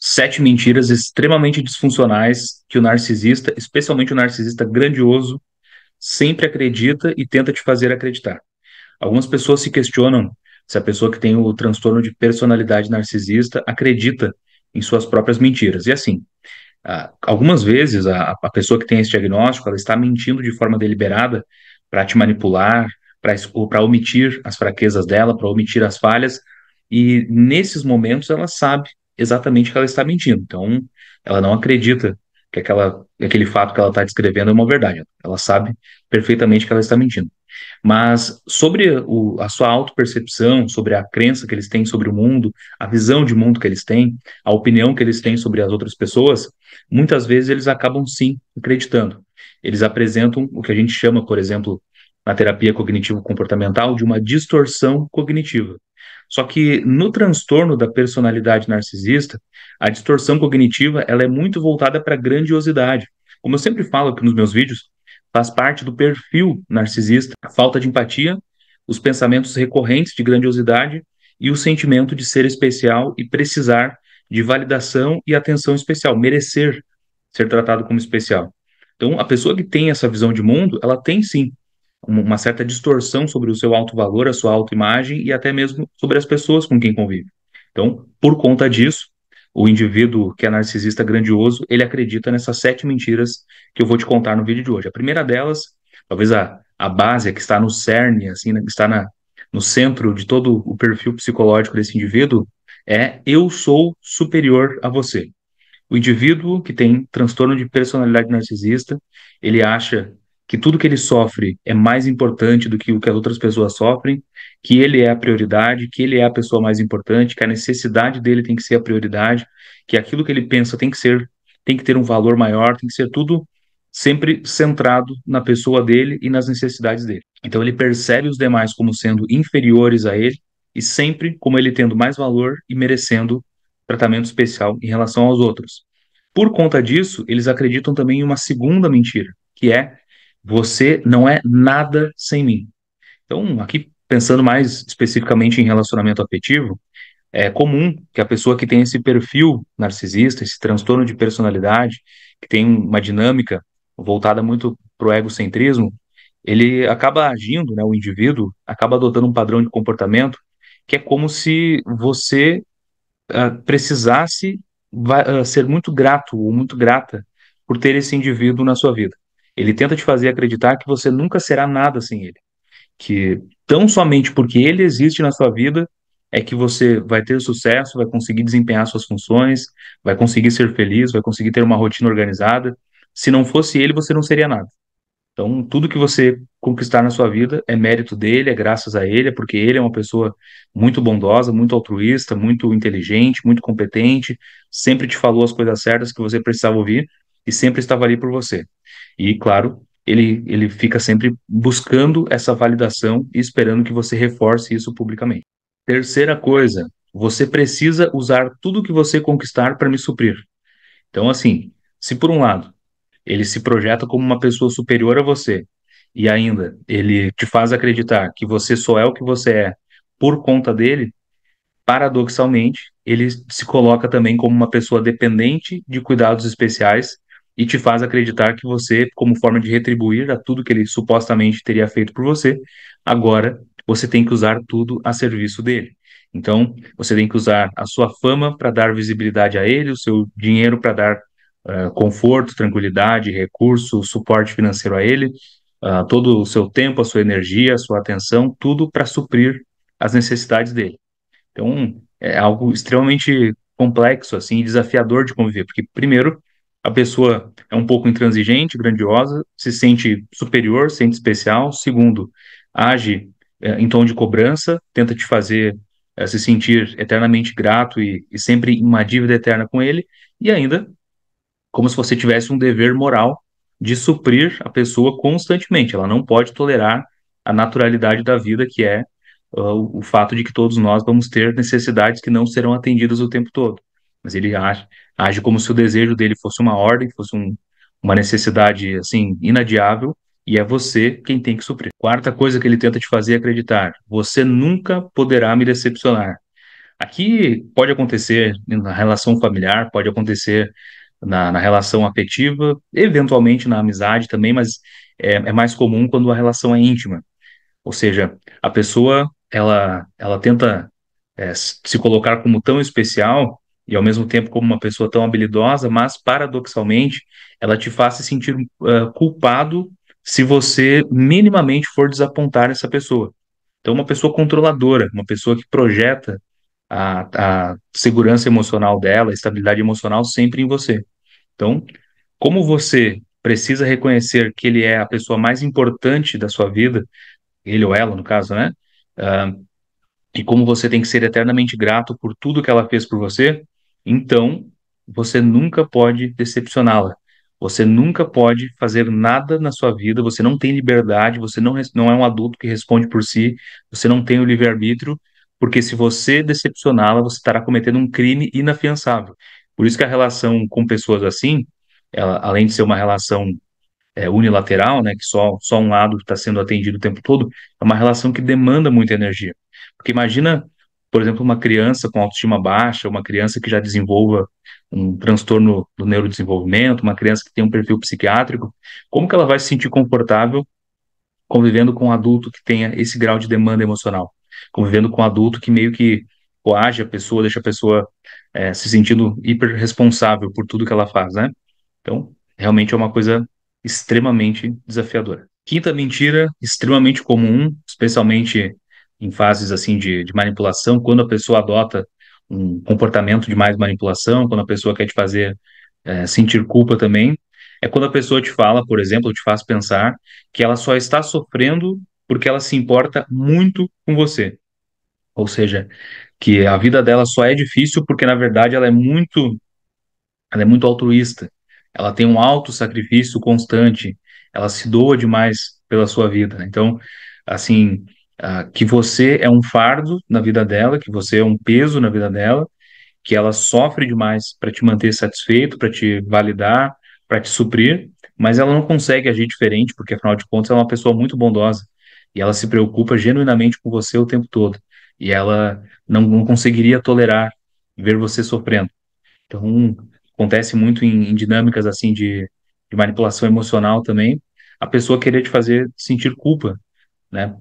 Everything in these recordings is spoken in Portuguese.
sete mentiras extremamente disfuncionais que o narcisista, especialmente o narcisista grandioso, sempre acredita e tenta te fazer acreditar. Algumas pessoas se questionam se a pessoa que tem o transtorno de personalidade narcisista acredita em suas próprias mentiras. E assim, algumas vezes a, a pessoa que tem esse diagnóstico ela está mentindo de forma deliberada para te manipular, para omitir as fraquezas dela, para omitir as falhas, e nesses momentos ela sabe exatamente que ela está mentindo. Então, ela não acredita que aquela, aquele fato que ela está descrevendo é uma verdade. Ela sabe perfeitamente que ela está mentindo. Mas sobre o, a sua autopercepção, sobre a crença que eles têm sobre o mundo, a visão de mundo que eles têm, a opinião que eles têm sobre as outras pessoas, muitas vezes eles acabam sim acreditando. Eles apresentam o que a gente chama, por exemplo, na terapia cognitivo-comportamental, de uma distorção cognitiva. Só que no transtorno da personalidade narcisista, a distorção cognitiva ela é muito voltada para a grandiosidade. Como eu sempre falo aqui nos meus vídeos, faz parte do perfil narcisista a falta de empatia, os pensamentos recorrentes de grandiosidade e o sentimento de ser especial e precisar de validação e atenção especial, merecer ser tratado como especial. Então, a pessoa que tem essa visão de mundo, ela tem sim uma certa distorção sobre o seu alto valor, a sua autoimagem e até mesmo sobre as pessoas com quem convive. Então, por conta disso, o indivíduo que é narcisista grandioso, ele acredita nessas sete mentiras que eu vou te contar no vídeo de hoje. A primeira delas, talvez a, a base, que está no cerne, assim, né, que está na, no centro de todo o perfil psicológico desse indivíduo, é eu sou superior a você. O indivíduo que tem transtorno de personalidade narcisista, ele acha que tudo que ele sofre é mais importante do que o que as outras pessoas sofrem, que ele é a prioridade, que ele é a pessoa mais importante, que a necessidade dele tem que ser a prioridade, que aquilo que ele pensa tem que ser, tem que ter um valor maior, tem que ser tudo sempre centrado na pessoa dele e nas necessidades dele. Então ele percebe os demais como sendo inferiores a ele e sempre como ele tendo mais valor e merecendo tratamento especial em relação aos outros. Por conta disso, eles acreditam também em uma segunda mentira, que é você não é nada sem mim. Então, aqui pensando mais especificamente em relacionamento afetivo, é comum que a pessoa que tem esse perfil narcisista, esse transtorno de personalidade, que tem uma dinâmica voltada muito para o egocentrismo, ele acaba agindo, né, o indivíduo acaba adotando um padrão de comportamento que é como se você uh, precisasse uh, ser muito grato ou muito grata por ter esse indivíduo na sua vida. Ele tenta te fazer acreditar que você nunca será nada sem ele. Que tão somente porque ele existe na sua vida é que você vai ter sucesso, vai conseguir desempenhar suas funções, vai conseguir ser feliz, vai conseguir ter uma rotina organizada. Se não fosse ele, você não seria nada. Então, tudo que você conquistar na sua vida é mérito dele, é graças a ele, é porque ele é uma pessoa muito bondosa, muito altruísta, muito inteligente, muito competente, sempre te falou as coisas certas que você precisava ouvir e sempre estava ali por você. E, claro, ele, ele fica sempre buscando essa validação e esperando que você reforce isso publicamente. Terceira coisa, você precisa usar tudo que você conquistar para me suprir. Então, assim, se por um lado ele se projeta como uma pessoa superior a você e ainda ele te faz acreditar que você só é o que você é por conta dele, paradoxalmente, ele se coloca também como uma pessoa dependente de cuidados especiais e te faz acreditar que você, como forma de retribuir a tudo que ele supostamente teria feito por você, agora você tem que usar tudo a serviço dele. Então, você tem que usar a sua fama para dar visibilidade a ele, o seu dinheiro para dar uh, conforto, tranquilidade, recurso, suporte financeiro a ele, uh, todo o seu tempo, a sua energia, a sua atenção, tudo para suprir as necessidades dele. Então, é algo extremamente complexo, assim, desafiador de conviver, porque primeiro a pessoa é um pouco intransigente, grandiosa, se sente superior, se sente especial. Segundo, age é, em tom de cobrança, tenta te fazer é, se sentir eternamente grato e, e sempre em uma dívida eterna com ele. E ainda, como se você tivesse um dever moral de suprir a pessoa constantemente. Ela não pode tolerar a naturalidade da vida, que é uh, o fato de que todos nós vamos ter necessidades que não serão atendidas o tempo todo mas ele age, age como se o desejo dele fosse uma ordem, fosse um, uma necessidade assim inadiável e é você quem tem que suprir. Quarta coisa que ele tenta te fazer é acreditar: você nunca poderá me decepcionar. Aqui pode acontecer na relação familiar, pode acontecer na, na relação afetiva, eventualmente na amizade também, mas é, é mais comum quando a relação é íntima. Ou seja, a pessoa ela, ela tenta é, se colocar como tão especial e ao mesmo tempo como uma pessoa tão habilidosa, mas paradoxalmente ela te faz se sentir uh, culpado se você minimamente for desapontar essa pessoa. Então, uma pessoa controladora, uma pessoa que projeta a, a segurança emocional dela, a estabilidade emocional sempre em você. Então, como você precisa reconhecer que ele é a pessoa mais importante da sua vida, ele ou ela, no caso, né? Uh, e como você tem que ser eternamente grato por tudo que ela fez por você, então, você nunca pode decepcioná-la. Você nunca pode fazer nada na sua vida, você não tem liberdade, você não, não é um adulto que responde por si, você não tem o livre-arbítrio, porque se você decepcioná-la, você estará cometendo um crime inafiançável. Por isso que a relação com pessoas assim, ela, além de ser uma relação é, unilateral, né, que só, só um lado está sendo atendido o tempo todo, é uma relação que demanda muita energia. Porque imagina por exemplo, uma criança com autoestima baixa, uma criança que já desenvolva um transtorno do neurodesenvolvimento, uma criança que tem um perfil psiquiátrico, como que ela vai se sentir confortável convivendo com um adulto que tenha esse grau de demanda emocional? Convivendo com um adulto que meio que coage a pessoa, deixa a pessoa é, se sentindo hiper responsável por tudo que ela faz, né? Então, realmente é uma coisa extremamente desafiadora. Quinta mentira, extremamente comum, especialmente em fases assim de, de manipulação, quando a pessoa adota um comportamento de mais manipulação, quando a pessoa quer te fazer é, sentir culpa também, é quando a pessoa te fala, por exemplo, te faz pensar que ela só está sofrendo porque ela se importa muito com você. Ou seja, que a vida dela só é difícil porque na verdade ela é muito ela é muito altruísta. Ela tem um alto sacrifício constante, ela se doa demais pela sua vida. Então, assim, uh, que você é um fardo na vida dela, que você é um peso na vida dela, que ela sofre demais para te manter satisfeito, para te validar, para te suprir, mas ela não consegue agir diferente, porque afinal de contas ela é uma pessoa muito bondosa e ela se preocupa genuinamente com você o tempo todo e ela não, não conseguiria tolerar ver você sofrendo. Então, acontece muito em, em dinâmicas assim de, de manipulação emocional também, a pessoa querer te fazer sentir culpa, né?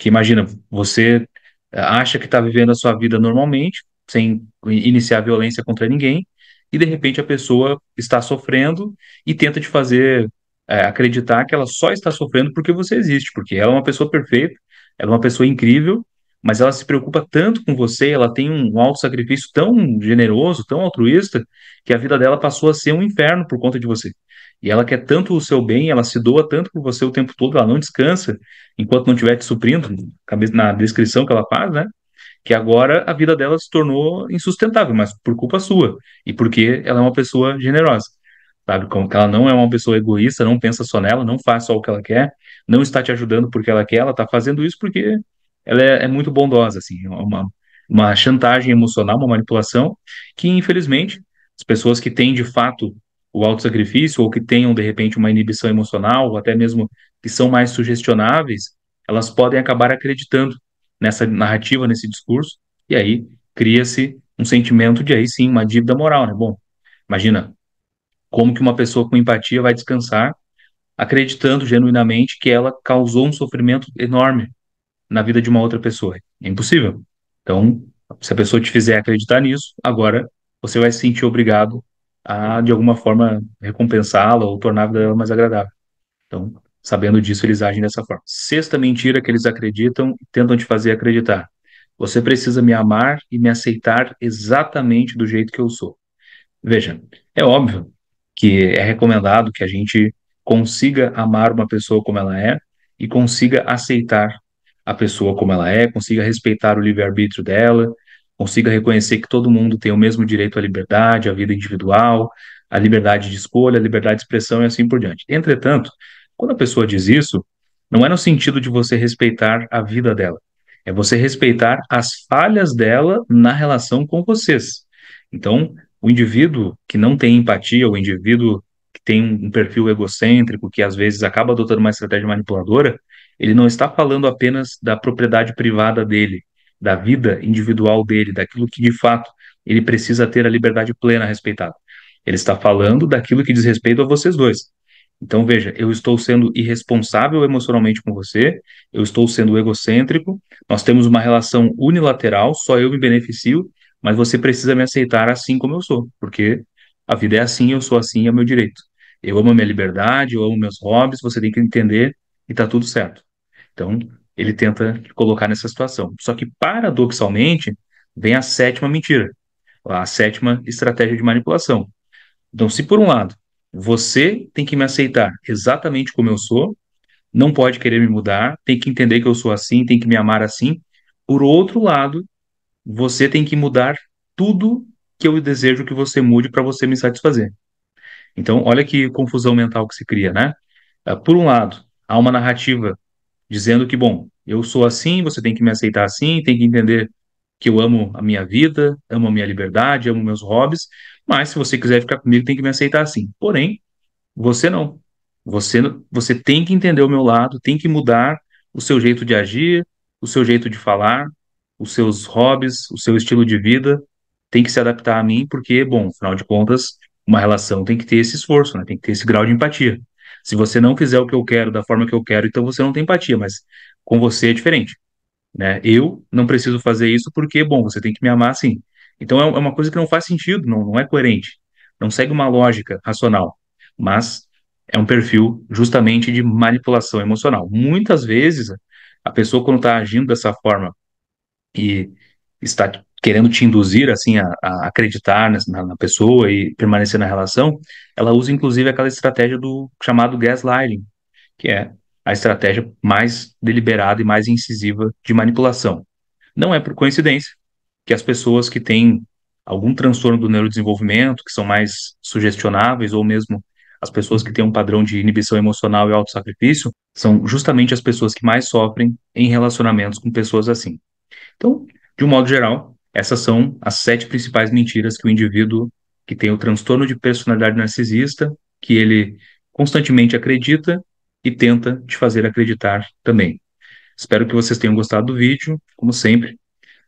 Que imagina, você eh, acha que está vivendo a sua vida normalmente, sem iniciar violência contra ninguém, e de repente a pessoa está sofrendo e tenta te fazer é, acreditar que ela só está sofrendo porque você existe, porque ela é uma pessoa perfeita, ela é uma pessoa incrível, mas ela se preocupa tanto com você, ela tem um alto sacrifício tão generoso, tão altruísta, que a vida dela passou a ser um inferno por conta de você. E ela quer tanto o seu bem, ela se doa tanto por você o tempo todo, ela não descansa enquanto não estiver te suprindo, na descrição que ela faz, né? Que agora a vida dela se tornou insustentável, mas por culpa sua e porque ela é uma pessoa generosa, sabe? Como que ela não é uma pessoa egoísta, não pensa só nela, não faz só o que ela quer, não está te ajudando porque ela quer, ela está fazendo isso porque ela é, é muito bondosa, assim, é uma, uma chantagem emocional, uma manipulação que infelizmente as pessoas que têm de fato o autossacrifício ou que tenham, de repente, uma inibição emocional, ou até mesmo que são mais sugestionáveis, elas podem acabar acreditando nessa narrativa, nesse discurso, e aí cria-se um sentimento de aí sim, uma dívida moral, né? Bom, imagina como que uma pessoa com empatia vai descansar acreditando genuinamente que ela causou um sofrimento enorme na vida de uma outra pessoa. É impossível. Então, se a pessoa te fizer acreditar nisso, agora você vai se sentir obrigado a, de alguma forma, recompensá-la ou tornar a vida dela mais agradável. Então, sabendo disso, eles agem dessa forma. Sexta mentira que eles acreditam e tentam te fazer acreditar. Você precisa me amar e me aceitar exatamente do jeito que eu sou. Veja, é óbvio que é recomendado que a gente consiga amar uma pessoa como ela é e consiga aceitar a pessoa como ela é, consiga respeitar o livre-arbítrio dela, consiga reconhecer que todo mundo tem o mesmo direito à liberdade, à vida individual, à liberdade de escolha, à liberdade de expressão e assim por diante. Entretanto, quando a pessoa diz isso, não é no sentido de você respeitar a vida dela, é você respeitar as falhas dela na relação com vocês. Então, o indivíduo que não tem empatia, o indivíduo que tem um perfil egocêntrico, que às vezes acaba adotando uma estratégia manipuladora, ele não está falando apenas da propriedade privada dele, da vida individual dele, daquilo que de fato ele precisa ter a liberdade plena respeitada. Ele está falando daquilo que diz respeito a vocês dois. Então veja, eu estou sendo irresponsável emocionalmente com você, eu estou sendo egocêntrico, nós temos uma relação unilateral, só eu me beneficio, mas você precisa me aceitar assim como eu sou, porque a vida é assim, eu sou assim, é o meu direito. Eu amo a minha liberdade, eu amo meus hobbies, você tem que entender e tá tudo certo. Então, ele tenta colocar nessa situação. Só que, paradoxalmente, vem a sétima mentira, a sétima estratégia de manipulação. Então, se por um lado, você tem que me aceitar exatamente como eu sou, não pode querer me mudar, tem que entender que eu sou assim, tem que me amar assim. Por outro lado, você tem que mudar tudo que eu desejo que você mude para você me satisfazer. Então, olha que confusão mental que se cria, né? Ah, por um lado, há uma narrativa dizendo que, bom, eu sou assim, você tem que me aceitar assim, tem que entender que eu amo a minha vida, amo a minha liberdade, amo meus hobbies, mas se você quiser ficar comigo, tem que me aceitar assim. Porém, você não. Você, você tem que entender o meu lado, tem que mudar o seu jeito de agir, o seu jeito de falar, os seus hobbies, o seu estilo de vida, tem que se adaptar a mim, porque, bom, afinal de contas, uma relação tem que ter esse esforço, né? tem que ter esse grau de empatia. Se você não fizer o que eu quero da forma que eu quero, então você não tem empatia, mas com você é diferente. Né? Eu não preciso fazer isso porque, bom, você tem que me amar assim. Então é, é uma coisa que não faz sentido, não, não é coerente, não segue uma lógica racional, mas é um perfil justamente de manipulação emocional. Muitas vezes a pessoa quando está agindo dessa forma e está querendo te induzir assim a, a acreditar na, na, pessoa e permanecer na relação, ela usa inclusive aquela estratégia do chamado gaslighting, que é a estratégia mais deliberada e mais incisiva de manipulação. Não é por coincidência que as pessoas que têm algum transtorno do neurodesenvolvimento, que são mais sugestionáveis ou mesmo as pessoas que têm um padrão de inibição emocional e autossacrifício, são justamente as pessoas que mais sofrem em relacionamentos com pessoas assim. Então, de um modo geral, essas são as sete principais mentiras que o indivíduo que tem o transtorno de personalidade narcisista, que ele constantemente acredita e tenta te fazer acreditar também. Espero que vocês tenham gostado do vídeo, como sempre.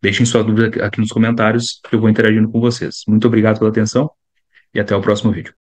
Deixem sua dúvida aqui nos comentários, que eu vou interagindo com vocês. Muito obrigado pela atenção e até o próximo vídeo.